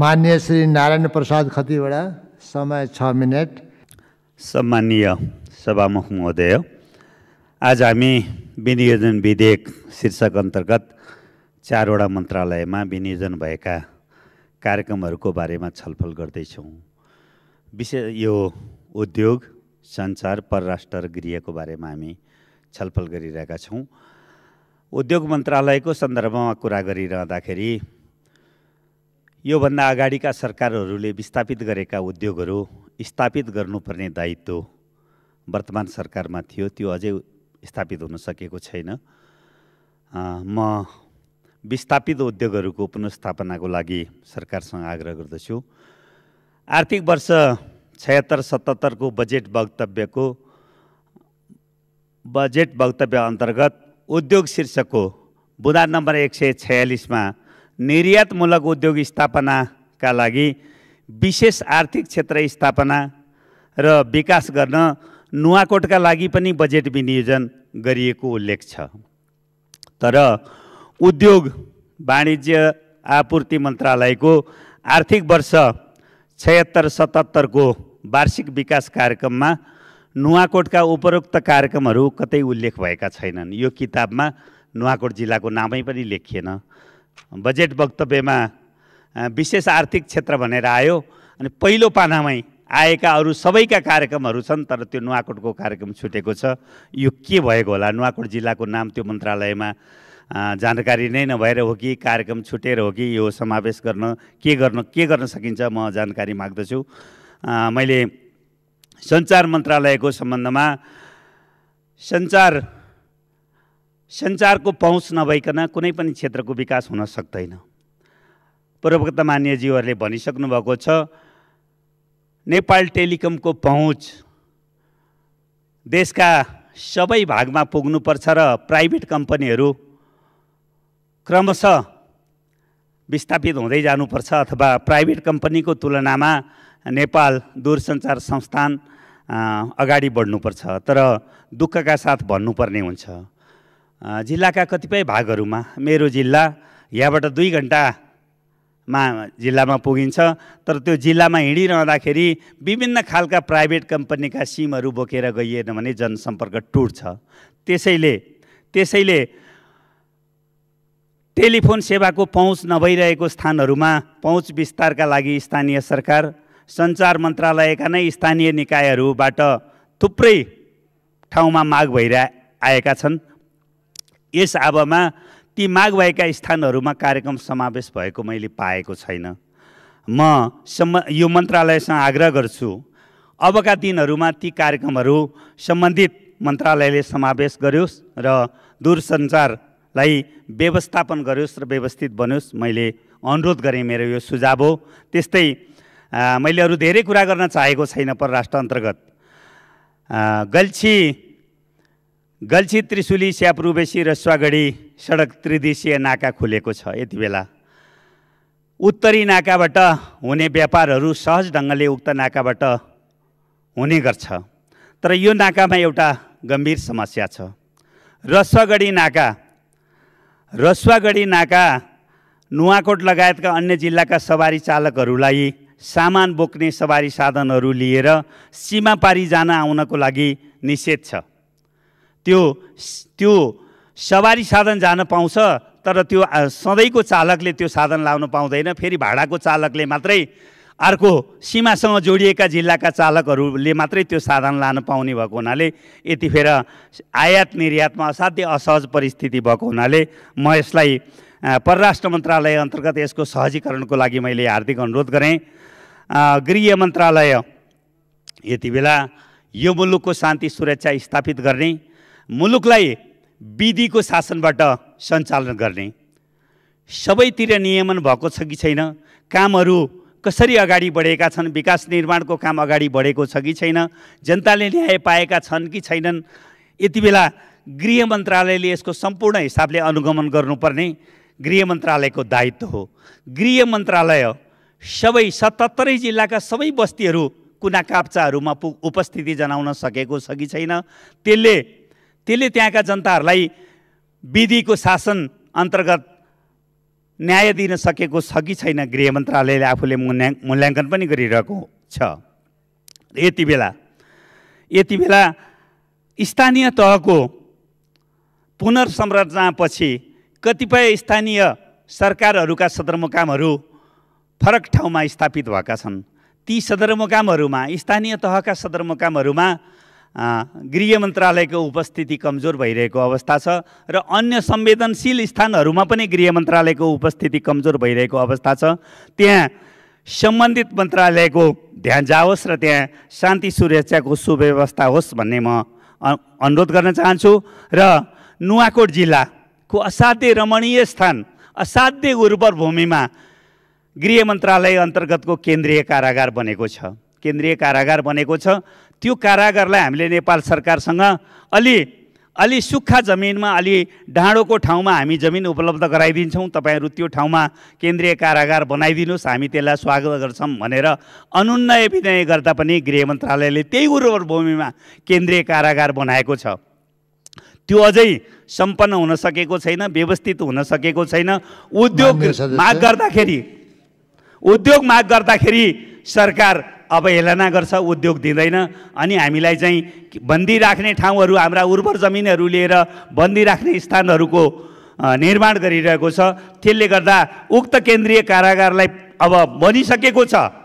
मान्य श्री नारायण प्रसाद खतिवडा समय छ मिनट सम्मानीय सभामुख महोदय आज हामी विनियोजन विधेयक शीर्षक अन्तर्गत चारवटा मन्त्रालयमा विनियोजन भएका कार्यक्रमहरूको बारेमा छलफल गर्दैछौँ विशेष यो उद्योग सञ्चार परराष्ट्र र गृहको बारेमा हामी छलफल गरिरहेका छौँ उद्योग मन्त्रालयको सन्दर्भमा कुरा गरिरहँदाखेरि योभन्दा अगाडिका सरकारहरूले विस्थापित गरेका उद्योगहरू स्थापित गर्नुपर्ने दायित्व वर्तमान सरकारमा थियो त्यो अझै स्थापित हुन सकेको छैन म विस्थापित उद्योगहरूको पुनस्थापनाको लागि सरकारसँग आग्रह गर्दछु आर्थिक वर्ष छयत्तर सतहत्तरको बजेट वक्तव्यको बजेट वक्तव्य अन्तर्गत उद्योग शीर्षकको बुदा नम्बर एक सय छयालिसमा निर्यातमूलक उद्योग स्थापनाका लागि विशेष आर्थिक क्षेत्र स्थापना र विकास गर्न नुवाकोटका लागि पनि बजेट विनियोजन गरिएको उल्लेख छ तर उद्योग वाणिज्य आपूर्ति मन्त्रालयको आर्थिक वर्ष छयत्तर सतहत्तरको वार्षिक विकास कार्यक्रममा नुवाकोटका उपरोक्त कार्यक्रमहरू कतै उल्लेख भएका छैनन् यो किताबमा नुवाकोट जिल्लाको नामै पनि लेखिएन बजेट वक्तव्यमा विशेष आर्थिक क्षेत्र भनेर आयो अनि पहिलो पानामै आएका अरू सबैका कार्यक्रमहरू छन् तर त्यो नुवाकोटको कार्यक्रम छुटेको छ यो के भएको होला नुवाकोट जिल्लाको नाम त्यो मन्त्रालयमा जानकारी नै नभएर हो कि कार्यक्रम छुटेर हो कि यो समावेश गर्न के गर्न के गर्न सकिन्छ म जानकारी माग्दछु मैले सञ्चार मन्त्रालयको सम्बन्धमा सञ्चार सञ्चारको पहुँच नभइकन कुनै पनि क्षेत्रको विकास हुन सक्दैन पूर्ववक्ता मान्यजीहरूले भनिसक्नु भएको छ नेपाल टेलिकमको पहुँच देशका सबै भागमा पुग्नुपर्छ र प्राइभेट कम्पनीहरू क्रमशः विस्थापित हुँदै जानुपर्छ अथवा प्राइभेट कम्पनीको तुलनामा नेपाल दूरसञ्चार संस्थान अगाडि बढ्नुपर्छ तर दुःखका साथ भन्नुपर्ने हुन्छ जिल्लाका कतिपय भागहरूमा मेरो जिल्ला यहाँबाट दुई घन्टामा जिल्लामा पुगिन्छ तर त्यो जिल्लामा हिँडिरहँदाखेरि विभिन्न खालका प्राइभेट कम्पनीका सिमहरू बोकेर गइएन भने जनसम्पर्क टुट्छ त्यसैले त्यसैले टेलिफोन सेवाको पहुँच नभइरहेको स्थानहरूमा पहुँच विस्तारका लागि स्थानीय सरकार सञ्चार मन्त्रालयका नै स्थानीय निकायहरूबाट थुप्रै ठाउँमा माग भइरह आएका छन् यस आबमा ती माग भएका स्थानहरूमा कार्यक्रम समावेश भएको मैले पाएको छैन म सम्म यो मन्त्रालयसँग आग्रह गर्छु अबका दिनहरूमा ती कार्यक्रमहरू सम्बन्धित मन्त्रालयले समावेश गरोस् र दूरसञ्चारलाई व्यवस्थापन गरोस् र व्यवस्थित बनोस् मैले अनुरोध गरेँ मेरो यो सुझाव हो त्यस्तै मैले अरू धेरै कुरा गर्न चाहेको छैन परराष्ट्र अन्तर्गत गल्छी गल्छी त्रिशुली स्याप्रुबेसी र स्वागढी सडक त्रिदेशीय नाका खुलेको छ यति बेला उत्तरी नाकाबाट हुने व्यापारहरू सहज ढङ्गले उक्त नाकाबाट हुने गर्छ तर यो नाकामा एउटा गम्भीर समस्या छ रस्वागढी नाका रसुवागढी नाका नुवाकोट लगायतका अन्य जिल्लाका सवारी चालकहरूलाई सामान बोक्ने सवारी साधनहरू लिएर सीमा पारी जान आउनको लागि निषेध छ त्यो त्यो सवारी साधन जान पाउँछ तर त्यो सधैँको चालकले त्यो साधन लाउन पाउँदैन फेरि भाडाको चालकले मात्रै अर्को सीमासँग जोडिएका जिल्लाका चालकहरूले मात्रै त्यो साधन लान पाउने भएको हुनाले यतिखेर आयात निर्यातमा असाध्य असहज परिस्थिति भएको हुनाले म यसलाई परराष्ट्र मन्त्रालय अन्तर्गत यसको सहजीकरणको लागि मैले हार्दिक अनुरोध गरेँ गृह मन्त्रालय यति बेला यो मुलुकको शान्ति सुरक्षा स्थापित गर्ने मुलुकलाई विधिको शासनबाट सञ्चालन गर्ने सबैतिर नियमन भएको छ कि छैन कामहरू कसरी अगाडि बढेका छन् विकास निर्माणको काम अगाडि बढेको छ कि छैन जनताले न्याय पाएका छन् कि छैनन् यति बेला गृह मन्त्रालयले यसको सम्पूर्ण हिसाबले अनुगमन गर्नुपर्ने गृह मन्त्रालयको दायित्व हो गृह मन्त्रालय सबै सतहत्तरै जिल्लाका सबै बस्तीहरू कुना काप्चाहरूमा पु उपस्थिति जनाउन सकेको छ कि छैन त्यसले त्यसले त्यहाँका जनताहरूलाई विधिको शासन अन्तर्गत न्याय दिन सकेको छ कि छैन गृह मन्त्रालयले आफूले मूल्या मूल्याङ्कन पनि गरिरहेको छ यति बेला यति बेला स्थानीय तहको पुनर्संरचनापछि कतिपय स्थानीय सरकारहरूका सदरमुकामहरू फरक ठाउँमा स्थापित भएका छन् ती सदरमुकामहरूमा स्थानीय तहका सदरमुकामहरूमा गृह मन्त्रालयको उपस्थिति कमजोर भइरहेको अवस्था छ र अन्य संवेदनशील स्थानहरूमा पनि गृह मन्त्रालयको उपस्थिति कमजोर भइरहेको अवस्था छ त्यहाँ सम्बन्धित मन्त्रालयको ध्यान जाओस् र त्यहाँ शान्ति सुरक्षाको सुव्यवस्था होस् भन्ने म अनुरोध गर्न चाहन्छु र नुवाकोट जिल्लाको असाध्य रमणीय स्थान असाध्य उर्वर भूमिमा गृह मन्त्रालय अन्तर्गतको केन्द्रीय कारागार बनेको छ केन्द्रीय कारागार बनेको छ त्यो कारागारलाई हामीले नेपाल सरकारसँग अलि अलि सुक्खा जमिनमा अलि डाँडोको ठाउँमा हामी जमिन उपलब्ध गराइदिन्छौँ तपाईँहरू त्यो ठाउँमा केन्द्रीय कारागार बनाइदिनुहोस् हामी त्यसलाई स्वागत गर्छौँ भनेर अनुन्नय विनय गर्दा पनि गृह मन्त्रालयले त्यही उर्वर भूमिमा केन्द्रीय कारागार बनाएको छ त्यो अझै सम्पन्न हुन सकेको छैन व्यवस्थित हुन सकेको छैन उद्योग माग गर्दाखेरि उद्योग माग गर्दाखेरि सरकार अब हेलना गर्छ उद्योग दिँदैन अनि हामीलाई चाहिँ बन्दी राख्ने ठाउँहरू हाम्रा उर्वर जमिनहरू लिएर बन्दी राख्ने स्थानहरूको निर्माण गरिरहेको छ त्यसले गर्दा उक्त केन्द्रीय कारागारलाई अब बनिसकेको छ